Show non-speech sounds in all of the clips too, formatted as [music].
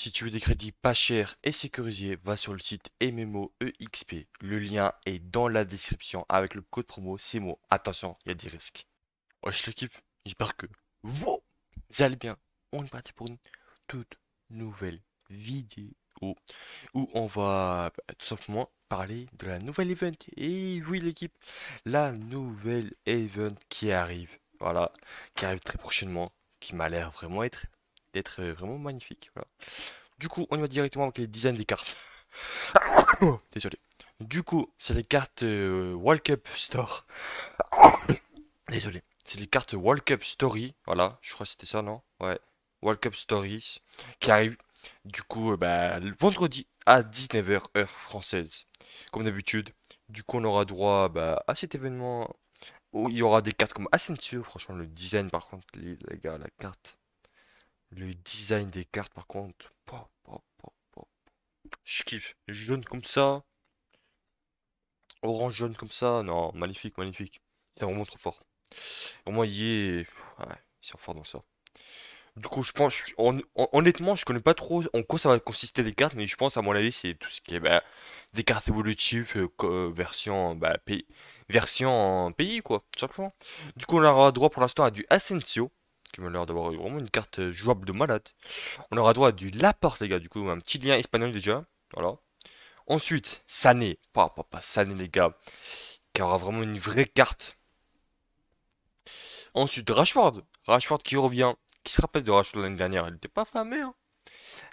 Si tu veux des crédits pas chers et sécurisés, va sur le site MMOEXP. Le lien est dans la description avec le code promo CMO. Attention, il y a des risques. Wesh l'équipe, j'espère que vous allez bien. On est parti pour une toute nouvelle vidéo où on va tout simplement parler de la nouvelle event. Et oui l'équipe, la nouvelle event qui arrive. Voilà, qui arrive très prochainement, qui m'a l'air vraiment être d'être euh, vraiment magnifique. Du coup, on y va directement avec les designs des cartes. [coughs] Désolé. Du coup, c'est les cartes euh, World Cup Store. [coughs] Désolé. C'est les cartes World Cup Story. Voilà, je crois que c'était ça, non Ouais. World Cup Stories qui arrive du coup euh, bah, vendredi à 19h heure française comme d'habitude du coup on aura droit bah, à cet événement où il y aura des cartes comme Ascension franchement le design par contre les gars la carte le design des cartes, par contre, je kiffe. Jaune comme ça, orange jaune comme ça, non, magnifique, magnifique. C'est vraiment trop fort. Au moins, il est. Ouais, ils sont forts dans ça. Du coup, je pense, honnêtement, je connais pas trop en quoi ça va consister les cartes, mais je pense à mon avis, c'est tout ce qui est bah, des cartes évolutives euh, euh, version bah, pays, version euh, pays quoi, simplement. Du coup, on aura droit pour l'instant à du Asensio, qui m'a l'air d'avoir vraiment une carte jouable de malade. On aura droit à du Laporte, les gars, du coup, un petit lien espagnol déjà. Voilà. Ensuite, Sané. Pas, pas, Sané, les gars. Qui aura vraiment une vraie carte. Ensuite, Rashford. Rashford qui revient. Qui se rappelle de Rashford l'année dernière Il n'était pas fameux. elle hein.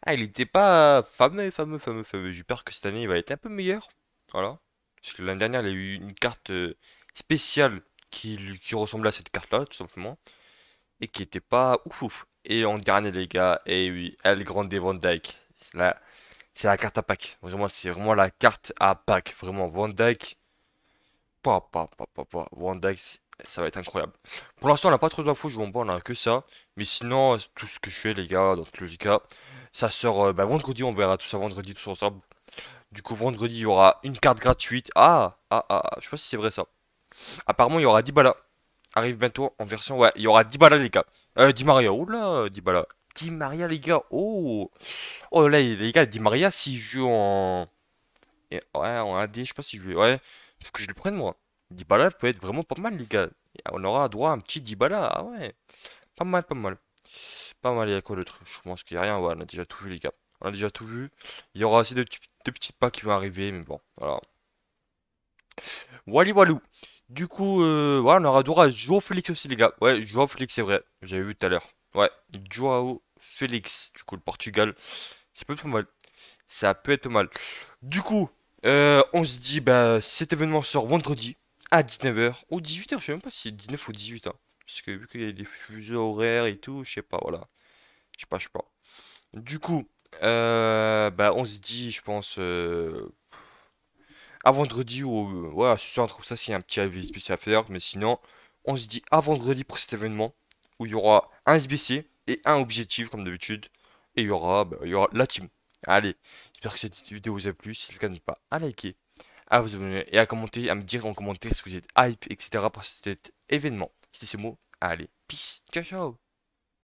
ah, il n'était pas fameux, fameux, fameux, fameux. J'ai peur que cette année, il va être un peu meilleur. Voilà. Parce que l'année dernière, il a eu une carte euh, spéciale qui, qui ressemblait à cette carte-là, tout simplement et qui était pas ouf ouf. Et en dernier, les gars, et oui, elle Grande Van Dyke. c'est la carte à pack. Vraiment, c'est vraiment la carte à pack. Vraiment, Van Dyke. Pop pop pop pop Van Dyke, ça va être incroyable. Pour l'instant, on n'a pas trop d'infos, je vous en parle, on a que ça. Mais sinon, tout ce que je fais, les gars, tous les cas, ça sort euh, bah, vendredi, on verra tout ça vendredi, tous ensemble. Du coup, vendredi, il y aura une carte gratuite. Ah, ah, ah, ah, je sais pas si c'est vrai ça. Apparemment, il y aura 10 balles arrive bientôt en version. Ouais, il y aura Dybala les gars. Euh, Di Maria, oula, Dybala Di Maria, les gars, oh. Oh là, les gars, Di Maria, si joue en. ouais, en dit, je sais pas si je vais. Ouais, parce que je le prenne, moi. Dibala peut être vraiment pas mal, les gars. On aura droit à un petit Dibala, ah ouais. Pas mal, pas mal. Pas mal, il y a quoi d'autre Je pense qu'il y a rien, ouais, on a déjà tout vu, les gars. On a déjà tout vu. Il y aura aussi de petites pas qui vont arriver, mais bon, voilà. Wally Walou. Du coup, euh, voilà, on aura droit à Joao Félix aussi, les gars. Ouais, Joao Félix, c'est vrai. J'avais vu tout à l'heure. Ouais, Joao Félix, du coup, le Portugal. Ça peut être mal. Ça peut être mal. Du coup, euh, on se dit, bah, cet événement sort vendredi à 19h ou 18h. Je sais même pas si c'est 19 ou 18. h hein. parce que vu qu'il y a des fuseaux horaires et tout, je sais pas, voilà. Je sais pas, je sais pas. Du coup, euh, bah, on se dit, je pense, euh, vendredi ou euh, ouais, à ce soir, ça, c'est un petit avis spécial à faire. Mais sinon, on se dit à vendredi pour cet événement où il y aura un SBC et un objectif, comme d'habitude. Et il y, aura, bah, il y aura la team. Allez, j'espère que cette vidéo vous a plu. Si c'est le cas, n'hésitez pas à liker, à vous abonner et à commenter, à me dire en commentaire si vous êtes hype, etc. Pour cet événement. C'était ces mots. Allez, peace. Ciao, ciao.